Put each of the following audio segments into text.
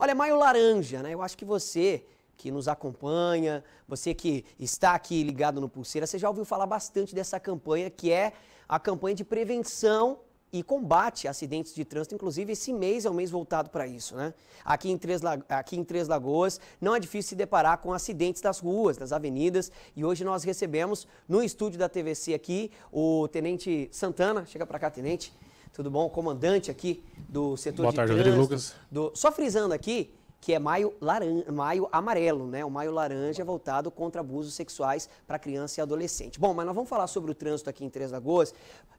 Olha, Maio Laranja, né? Eu acho que você que nos acompanha, você que está aqui ligado no Pulseira, você já ouviu falar bastante dessa campanha, que é a campanha de prevenção e combate a acidentes de trânsito. Inclusive, esse mês é um mês voltado para isso, né? Aqui em, Três aqui em Três Lagoas, não é difícil se deparar com acidentes das ruas, das avenidas. E hoje nós recebemos no estúdio da TVC aqui o Tenente Santana. Chega para cá, Tenente tudo bom? Comandante aqui do setor Boa de tarde, trânsito. Lucas. Do... Só frisando aqui que é maio, laran... maio amarelo, né? O maio laranja voltado contra abusos sexuais para criança e adolescente. Bom, mas nós vamos falar sobre o trânsito aqui em Três Lagoas.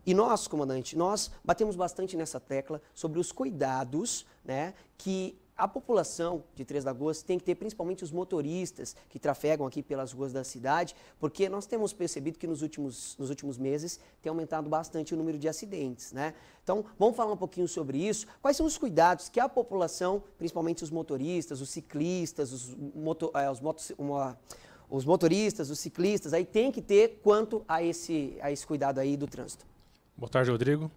E nós, comandante, nós batemos bastante nessa tecla sobre os cuidados né, que a população de Três Lagoas tem que ter principalmente os motoristas que trafegam aqui pelas ruas da cidade, porque nós temos percebido que nos últimos, nos últimos meses tem aumentado bastante o número de acidentes, né? Então, vamos falar um pouquinho sobre isso. Quais são os cuidados que a população, principalmente os motoristas, os ciclistas, os, moto, é, os, motos, uma, os motoristas, os ciclistas, aí tem que ter quanto a esse, a esse cuidado aí do trânsito? Boa tarde, Rodrigo.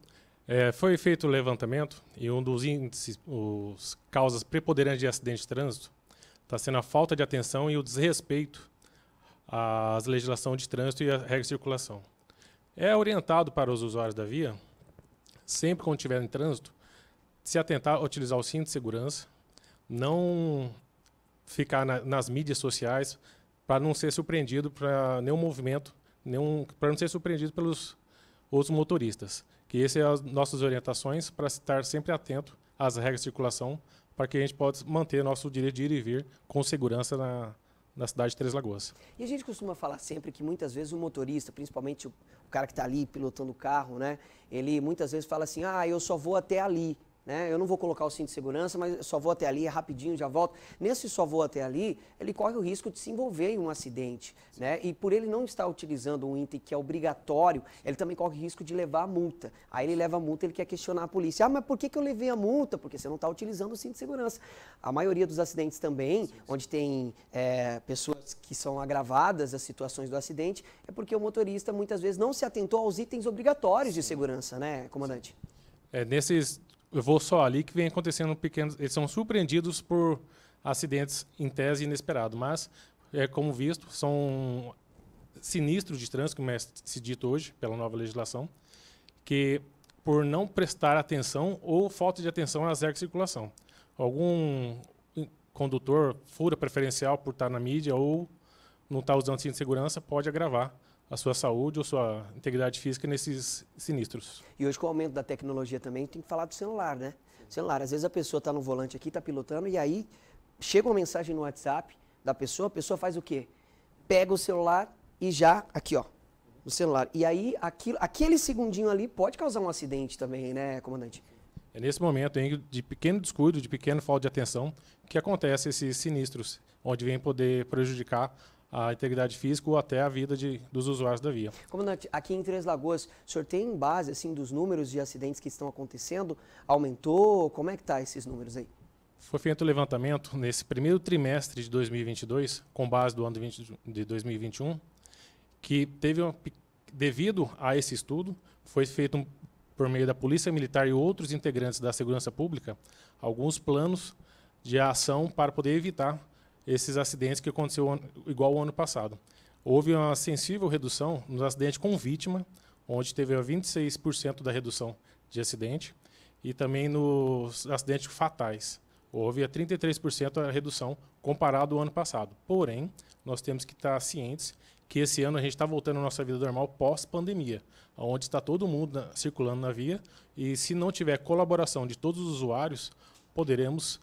É, foi feito o levantamento e um dos índices, os causas preponderantes de acidente de trânsito, está sendo a falta de atenção e o desrespeito às legislação de trânsito e à regra de circulação. É orientado para os usuários da via, sempre quando estiver em trânsito, se atentar a utilizar o cinto de segurança, não ficar na, nas mídias sociais para não ser surpreendido para nenhum movimento, para não ser surpreendido pelos os motoristas. Que essas são é as nossas orientações para estar sempre atento às regras de circulação, para que a gente possa manter nosso direito de ir e vir com segurança na, na cidade de Três Lagoas. E a gente costuma falar sempre que muitas vezes o motorista, principalmente o, o cara que está ali pilotando o carro, né? Ele muitas vezes fala assim, ah, eu só vou até ali, né? Eu não vou colocar o cinto de segurança, mas só vou até ali, é rapidinho, já volto. Nesse só vou até ali, ele corre o risco de se envolver em um acidente. Né? E por ele não estar utilizando um item que é obrigatório, ele também corre o risco de levar a multa. Aí ele leva a multa, ele quer questionar a polícia. Ah, mas por que, que eu levei a multa? Porque você não está utilizando o cinto de segurança. A maioria dos acidentes também, onde tem é, pessoas que são agravadas as situações do acidente, é porque o motorista muitas vezes não se atentou aos itens obrigatórios de segurança, né, comandante? É, nesses eu vou só ali que vem acontecendo pequenos. Eles são surpreendidos por acidentes em tese inesperados, mas é como visto são sinistros de trânsito, como é se dito hoje pela nova legislação, que por não prestar atenção ou falta de atenção às regras de circulação. Algum condutor fura preferencial por estar na mídia ou não estar tá usando cinto de segurança pode agravar a sua saúde ou sua integridade física nesses sinistros. E hoje com o aumento da tecnologia também, tem que falar do celular, né? celular, às vezes a pessoa está no volante aqui, está pilotando e aí chega uma mensagem no WhatsApp da pessoa, a pessoa faz o quê? Pega o celular e já aqui, ó, no celular. E aí aquilo, aquele segundinho ali pode causar um acidente também, né, comandante? É nesse momento hein, de pequeno descuido, de pequeno falta de atenção, que acontece esses sinistros, onde vem poder prejudicar a integridade física ou até a vida de, dos usuários da via. Comandante, aqui em Três Lagoas, o senhor tem base assim, dos números de acidentes que estão acontecendo? Aumentou? Como é que estão tá esses números aí? Foi feito o levantamento nesse primeiro trimestre de 2022, com base do ano de, 20, de 2021, que teve uma, devido a esse estudo, foi feito um, por meio da Polícia Militar e outros integrantes da segurança pública, alguns planos de ação para poder evitar esses acidentes que aconteceu igual ao ano passado. Houve uma sensível redução nos acidentes com vítima, onde teve 26% da redução de acidente, e também nos acidentes fatais. Houve a 33% a redução comparado ao ano passado. Porém, nós temos que estar cientes que esse ano a gente está voltando à nossa vida normal pós-pandemia, onde está todo mundo circulando na via, e se não tiver colaboração de todos os usuários, poderemos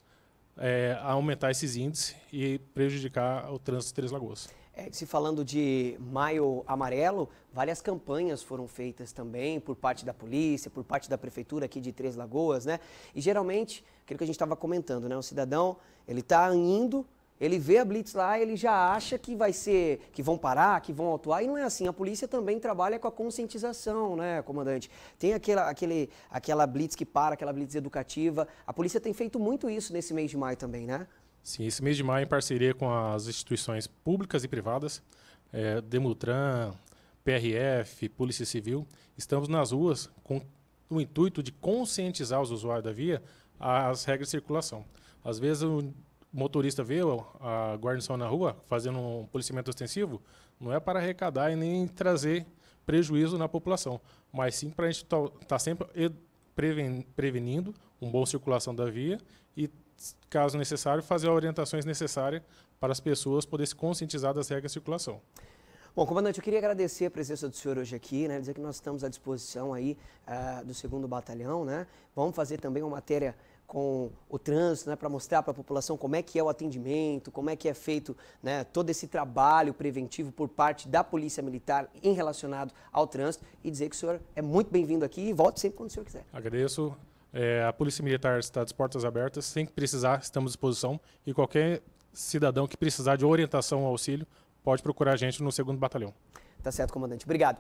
é, a aumentar esses índices e prejudicar o trânsito de Três Lagoas. É, se falando de maio amarelo, várias campanhas foram feitas também por parte da polícia, por parte da prefeitura aqui de Três Lagoas, né? E geralmente, aquilo que a gente estava comentando, né? O cidadão, ele está indo ele vê a blitz lá, ele já acha que vai ser, que vão parar, que vão atuar, e não é assim. A polícia também trabalha com a conscientização, né, comandante? Tem aquela, aquele, aquela blitz que para, aquela blitz educativa. A polícia tem feito muito isso nesse mês de maio também, né? Sim, esse mês de maio, em parceria com as instituições públicas e privadas, é, Demutran, PRF, Polícia Civil, estamos nas ruas com o intuito de conscientizar os usuários da via às regras de circulação. Às vezes, o motorista vê a guarnição na rua fazendo um policiamento ostensivo, não é para arrecadar e nem trazer prejuízo na população, mas sim para a gente estar tá, tá sempre prevenindo uma boa circulação da via e, caso necessário, fazer as orientações necessárias para as pessoas poderem se conscientizar das regras de circulação. Bom, comandante, eu queria agradecer a presença do senhor hoje aqui, né? Dizer que nós estamos à disposição aí uh, do segundo batalhão, né? Vamos fazer também uma matéria com o trânsito, né, para mostrar para a população como é que é o atendimento, como é que é feito né, todo esse trabalho preventivo por parte da Polícia Militar em relacionado ao trânsito e dizer que o senhor é muito bem-vindo aqui e volte sempre quando o senhor quiser. Agradeço. É, a Polícia Militar está de portas abertas, Sem que precisar, estamos à disposição e qualquer cidadão que precisar de orientação ou auxílio pode procurar a gente no segundo batalhão. Tá certo, comandante. Obrigado.